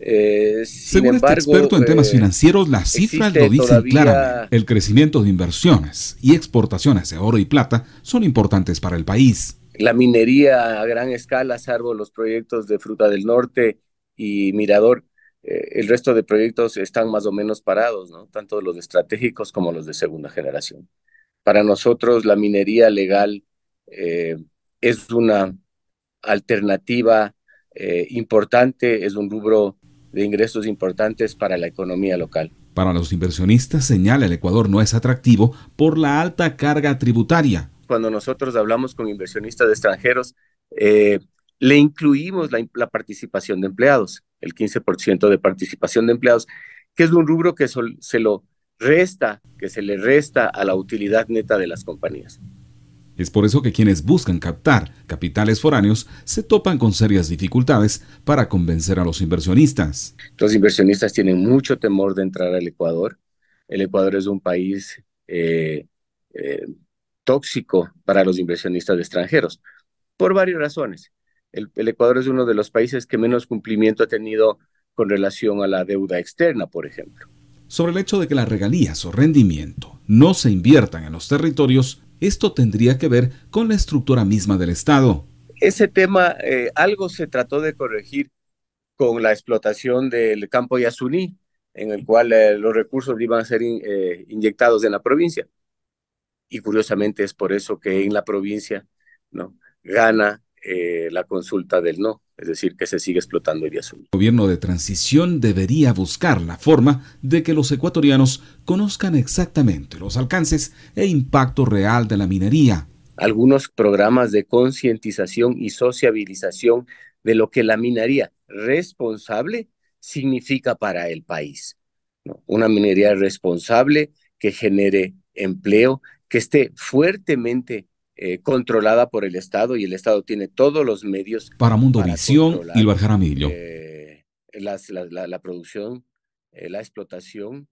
Eh, Según este experto en temas eh, financieros, las cifras lo dicen claramente. El crecimiento de inversiones y exportaciones de oro y plata son importantes para el país. La minería a gran escala, salvo los proyectos de Fruta del Norte y Mirador, eh, el resto de proyectos están más o menos parados, tanto los estratégicos como los de segunda generación. Para nosotros, la minería legal es una alternativa importante, es un rubro de ingresos importantes para la economía local. Para los inversionistas señala el Ecuador no es atractivo por la alta carga tributaria. Cuando nosotros hablamos con inversionistas extranjeros, eh, le incluimos la, participación de empleados, el 15% de participación de empleados, que es un rubro que se lo resta, que se le resta a la utilidad neta de las compañías. Es por eso que quienes buscan captar capitales foráneos se topan con serias dificultades para convencer a los inversionistas. Los inversionistas tienen mucho temor de entrar al Ecuador. El Ecuador es un país eh, eh, tóxico para los inversionistas extranjeros, por varias razones. El, el Ecuador es uno de los países que menos cumplimiento ha tenido con relación a la deuda externa, por ejemplo sobre el hecho de que las regalías o rendimiento no se inviertan en los territorios esto tendría que ver con la estructura misma del Estado. Ese tema, eh, algo se trató de corregir con la explotación del campo Yasuní, en el cual eh, los recursos iban a ser eh, inyectados en la provincia. Y curiosamente es por eso que en la provincia ¿no? gana la consulta del no es decir, que se sigue explotando el azul. El gobierno de transición debería buscar la forma de que los ecuatorianos conozcan exactamente los alcances e impacto real de la minería. Algunos programas de concientización y sociabilización de lo que la minería responsable significa para el país. Una minería responsable que genere empleo, que esté fuertemente eh, controlada por el Estado y el Estado tiene todos los medios. Para Mundo para Visión, eh, la, la, la, producción, eh, la explotación